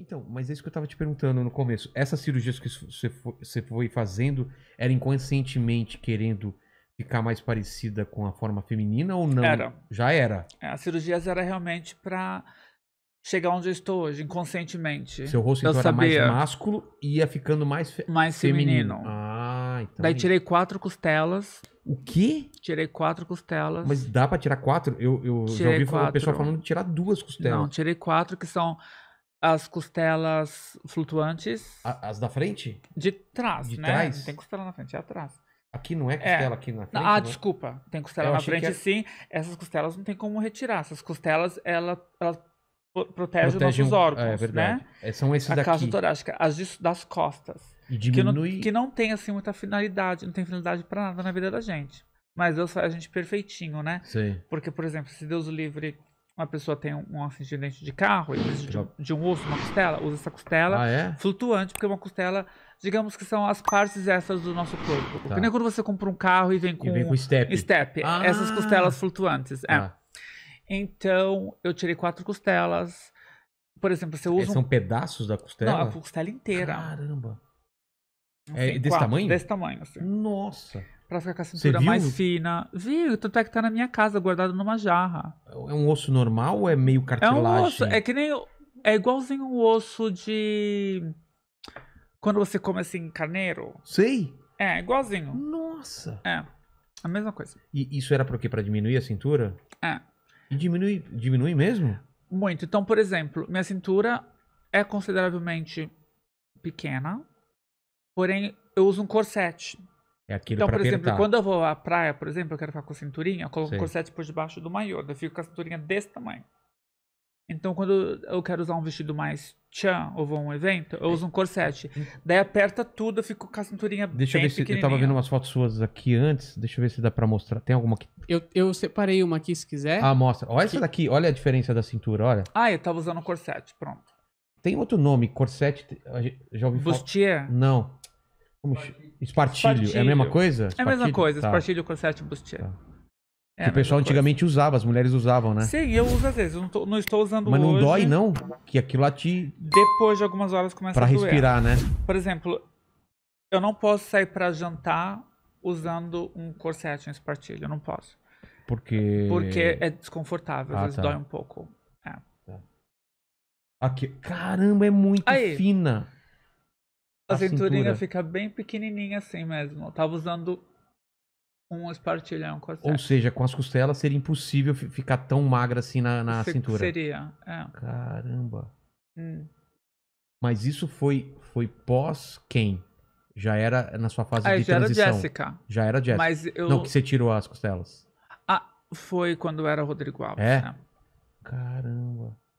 Então, mas é isso que eu estava te perguntando no começo. Essas cirurgias que você foi fazendo era inconscientemente querendo ficar mais parecida com a forma feminina ou não? Era. Já era. É, as cirurgias era realmente para chegar onde eu estou hoje, inconscientemente. Seu rosto então, era mais másculo e ia ficando mais fe mais feminino. feminino. Ah, então. Daí é. tirei quatro costelas. O quê? Tirei quatro costelas. Mas dá para tirar quatro? Eu, eu já ouvi o pessoal falando de tirar duas costelas. Não, tirei quatro que são as costelas flutuantes. A, as da frente? De trás, de né? Trás? Não tem costela na frente, é atrás. Aqui não é, é. costela é. aqui na frente? Ah, não? Né? desculpa. Tem é, costela Eu na frente é sim. Essas costelas não tem como retirar. Essas costelas, elas, protege protegem, os nossos órgãos, né? é, verdade. né? São esses a daqui. A caixa torácica. As de, das costas. E diminui... Que não, que não tem, assim, muita finalidade. Não tem finalidade para nada na vida da gente. Mas Deus faz a gente perfeitinho, né? Sim. Porque, por exemplo, se Deus livre uma pessoa tem um acidente de carro e precisa de, de, um osso, uma costela, usa essa costela ah, é? flutuante, porque é uma costela, digamos que são as partes essas do nosso corpo. Tá. Que nem quando você compra um carro e vem com, e vem com step. step ah. Essas costelas flutuantes. Ah. Então, eu tirei quatro costelas. Por exemplo, você é, usa. São um... pedaços da costela? Não, a costela inteira. Caramba é desse quatro, tamanho? Desse tamanho, assim. Nossa. Pra ficar com a cintura mais fina. Viu? Tanto é que tá na minha casa, guardado numa jarra. É um osso normal ou é meio cartilagem? É um osso. É que nem. É igualzinho um osso de. Quando você come assim, carneiro. Sei. É, igualzinho. Nossa. É. A mesma coisa. E isso era pra quê? Pra diminuir a cintura? É. E diminui, diminui mesmo? Muito. Então, por exemplo, minha cintura é consideravelmente pequena. Porém, eu uso um corsete. É aquilo então, por exemplo, apertar. quando eu vou à praia, por exemplo, eu quero ficar com cinturinha, eu coloco Sim. corsete por debaixo do maiô, eu fico com a cinturinha desse tamanho. Então, quando eu quero usar um vestido mais tchan ou vou a um evento, eu é. uso um corsete. Hum, hum. Daí aperta tudo, eu fico com a cinturinha Deixa eu ver se eu tava vendo umas fotos suas aqui antes. Deixa eu ver se dá pra mostrar. Tem alguma aqui? Eu, eu separei uma aqui se quiser. Ah, mostra. Olha aqui. essa daqui, olha a diferença da cintura, olha. Ah, eu tava usando um corsete, pronto. Tem outro nome, corsete. Já ouvi falar. Bustier? Não. Como espartilho. espartilho. É a mesma coisa? Espartilho? É a mesma coisa, tá. espartilho com sete bustier. Tá. É que o pessoal antigamente coisa. usava, as mulheres usavam, né? Sim, eu uso às vezes, eu não, tô, não estou usando Mas não dói não? Que aquilo lá te... Depois de algumas horas começa pra a doer. Pra respirar, né? Por exemplo, eu não posso sair para jantar usando um corset, um espartilho, eu não posso. Porque... Porque é desconfortável, ah, às vezes tá. dói um pouco. É. Tá. Aqui, caramba, é muito Aí. fina. A, a cinturinha cintura. fica bem pequenininha assim mesmo. Eu tava usando um espartilhão um corset. Ou seja, com as costelas seria impossível ficar tão magra assim na, na Se, cintura. Seria, é. Caramba. Hum. Mas isso foi, foi pós quem? Já era na sua fase é, de já transição. Era Jessica. Já era Jessica. Mas eu... Não, que você tirou as costelas. Ah, foi quando era Rodrigo Alves. É? Né? Caramba.